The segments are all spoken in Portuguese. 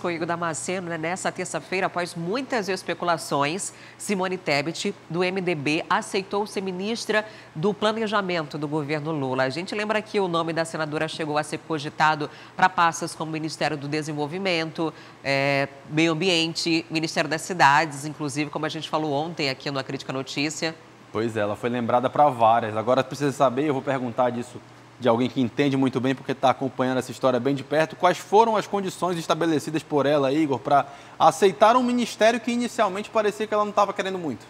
comigo Damasceno, né, nessa terça-feira, após muitas especulações, Simone Tebet, do MDB, aceitou ser ministra do Planejamento do governo Lula. A gente lembra que o nome da senadora chegou a ser cogitado para pastas como Ministério do Desenvolvimento, é, Meio Ambiente, Ministério das Cidades, inclusive, como a gente falou ontem aqui no A Crítica Notícia. Pois é, ela foi lembrada para várias. Agora precisa saber, eu vou perguntar disso de alguém que entende muito bem, porque está acompanhando essa história bem de perto. Quais foram as condições estabelecidas por ela, Igor, para aceitar um ministério que inicialmente parecia que ela não estava querendo muito?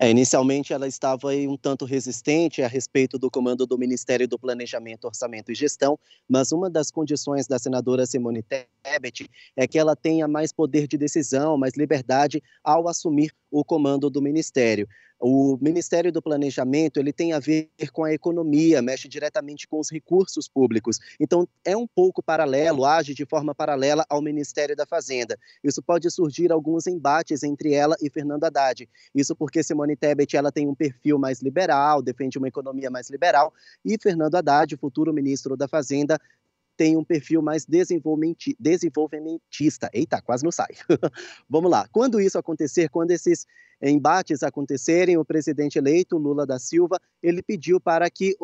É, inicialmente ela estava um tanto resistente a respeito do comando do Ministério do Planejamento, Orçamento e Gestão, mas uma das condições da senadora Simone Tebet é que ela tenha mais poder de decisão, mais liberdade ao assumir o comando do Ministério. O Ministério do Planejamento ele tem a ver com a economia, mexe diretamente com os recursos públicos. Então, é um pouco paralelo, age de forma paralela ao Ministério da Fazenda. Isso pode surgir alguns embates entre ela e Fernando Haddad. Isso porque Simone Tebet ela tem um perfil mais liberal, defende uma economia mais liberal, e Fernando Haddad, futuro ministro da Fazenda, tem um perfil mais desenvolvimentista. Eita, quase não sai. Vamos lá. Quando isso acontecer, quando esses eh, embates acontecerem, o presidente eleito Lula da Silva ele pediu para que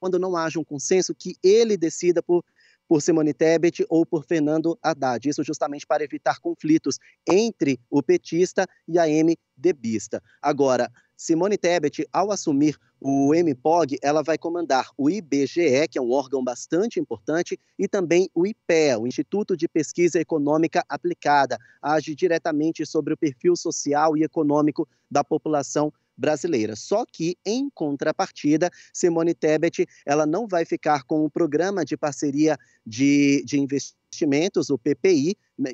quando não haja um consenso que ele decida por por Simone Tebet ou por Fernando Haddad. Isso justamente para evitar conflitos entre o petista e a MDBista. Agora, Simone Tebet, ao assumir o MPOG, ela vai comandar o IBGE, que é um órgão bastante importante, e também o IPEA, o Instituto de Pesquisa Econômica Aplicada, age diretamente sobre o perfil social e econômico da população brasileira. Só que, em contrapartida, Simone Tebet ela não vai ficar com o programa de parceria de, de investimentos, o PPI, né,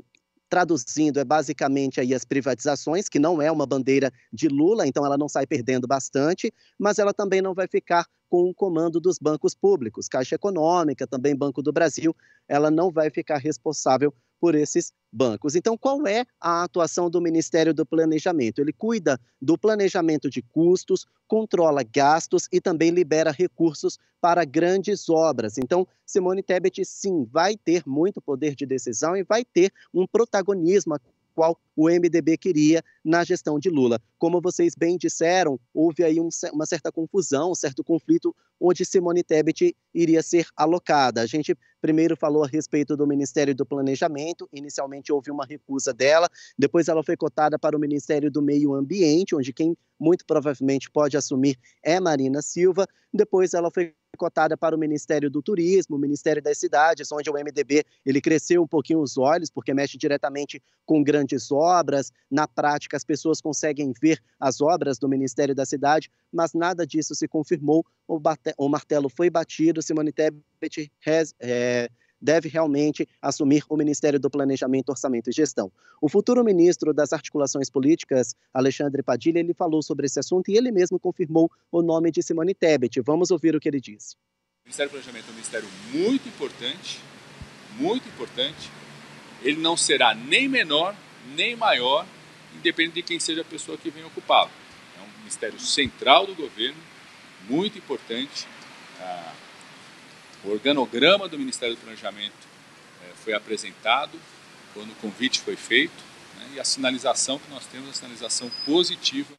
traduzindo, é basicamente aí as privatizações, que não é uma bandeira de Lula, então ela não sai perdendo bastante, mas ela também não vai ficar com o comando dos bancos públicos, Caixa Econômica, também Banco do Brasil, ela não vai ficar responsável por esses bancos. Então, qual é a atuação do Ministério do Planejamento? Ele cuida do planejamento de custos, controla gastos e também libera recursos para grandes obras. Então, Simone Tebet, sim, vai ter muito poder de decisão e vai ter um protagonismo qual o MDB queria na gestão de Lula. Como vocês bem disseram, houve aí um, uma certa confusão, um certo conflito onde Simone Tebet iria ser alocada. A gente primeiro falou a respeito do Ministério do Planejamento, inicialmente houve uma recusa dela, depois ela foi cotada para o Ministério do Meio Ambiente, onde quem muito provavelmente pode assumir é Marina Silva, depois ela foi cotada para o Ministério do Turismo, o Ministério das Cidades, onde o MDB ele cresceu um pouquinho os olhos, porque mexe diretamente com grandes obras. Na prática, as pessoas conseguem ver as obras do Ministério da Cidade, mas nada disso se confirmou. O, bate... o martelo foi batido, Simone Tebet res... é deve realmente assumir o Ministério do Planejamento, Orçamento e Gestão. O futuro ministro das Articulações Políticas, Alexandre Padilha, ele falou sobre esse assunto e ele mesmo confirmou o nome de Simone Tebet. Vamos ouvir o que ele disse. O Ministério do Planejamento é um ministério muito importante, muito importante. Ele não será nem menor, nem maior, independente de quem seja a pessoa que venha ocupá-lo. É um ministério central do governo, muito importante. Ah, o organograma do Ministério do Planejamento é, foi apresentado quando o convite foi feito né, e a sinalização que nós temos, a sinalização positiva.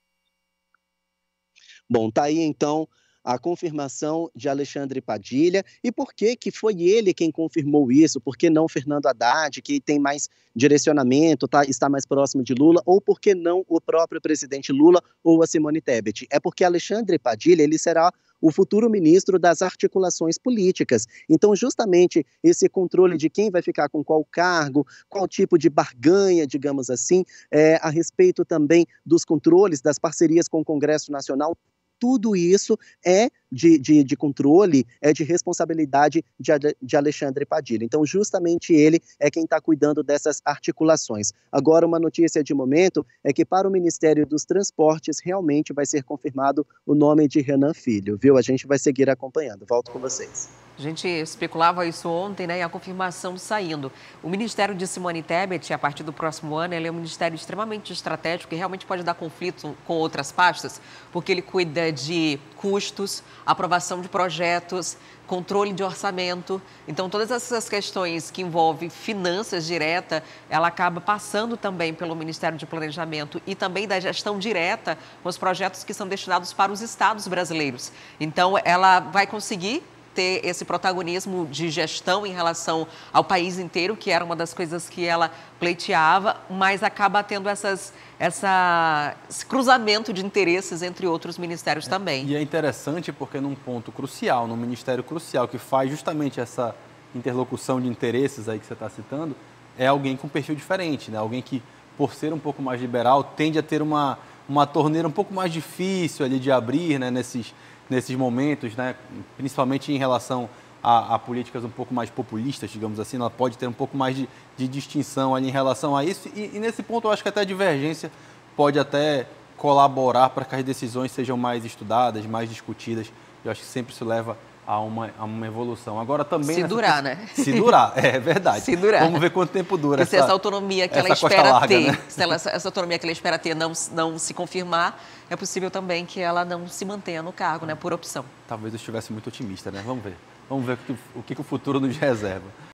Bom, tá aí então a confirmação de Alexandre Padilha e por que que foi ele quem confirmou isso, por que não Fernando Haddad, que tem mais direcionamento, tá, está mais próximo de Lula, ou por que não o próprio presidente Lula ou a Simone Tebet? É porque Alexandre Padilha, ele será o futuro ministro das articulações políticas. Então, justamente esse controle de quem vai ficar com qual cargo, qual tipo de barganha, digamos assim, é, a respeito também dos controles, das parcerias com o Congresso Nacional, tudo isso é de, de, de, controle, é de responsabilidade de, de Alexandre Padilha. Então, justamente ele é quem está cuidando dessas articulações. Agora, uma notícia de momento é que para o Ministério dos Transportes realmente vai ser confirmado o nome de Renan Filho, viu? A gente vai seguir acompanhando. Volto com vocês. A gente especulava isso ontem, né? E a confirmação saindo. O Ministério de Simone Tebet, a partir do próximo ano, ele é um ministério extremamente estratégico e realmente pode dar conflito com outras pastas, porque ele cuida de custos, aprovação de projetos, controle de orçamento. Então, todas essas questões que envolvem finanças direta, ela acaba passando também pelo Ministério de Planejamento e também da gestão direta com os projetos que são destinados para os estados brasileiros. Então, ela vai conseguir ter esse protagonismo de gestão em relação ao país inteiro, que era uma das coisas que ela pleiteava, mas acaba tendo essas, essa, esse cruzamento de interesses entre outros ministérios é, também. E é interessante porque num ponto crucial, num ministério crucial que faz justamente essa interlocução de interesses aí que você está citando, é alguém com perfil diferente, né? Alguém que, por ser um pouco mais liberal, tende a ter uma uma torneira um pouco mais difícil ali de abrir né, nesses, nesses momentos, né, principalmente em relação a, a, políticas um pouco mais populistas, digamos assim, ela pode ter um pouco mais de, de distinção ali em relação a isso. E, e, nesse ponto eu acho que até a divergência pode até colaborar para que as decisões sejam mais estudadas, mais discutidas. Eu acho que sempre isso leva a uma, a uma evolução. Agora também. Se nessa... durar, né? Se durar, é verdade. Se durar. Vamos ver quanto tempo dura essa, essa autonomia que essa ela espera larga, ter. Né? Se ela, essa autonomia que ela espera ter não, não se confirmar, é possível também que ela não se mantenha no cargo, né? Por opção. Talvez eu estivesse muito otimista, né? Vamos ver. Vamos ver o que o, que o futuro nos reserva.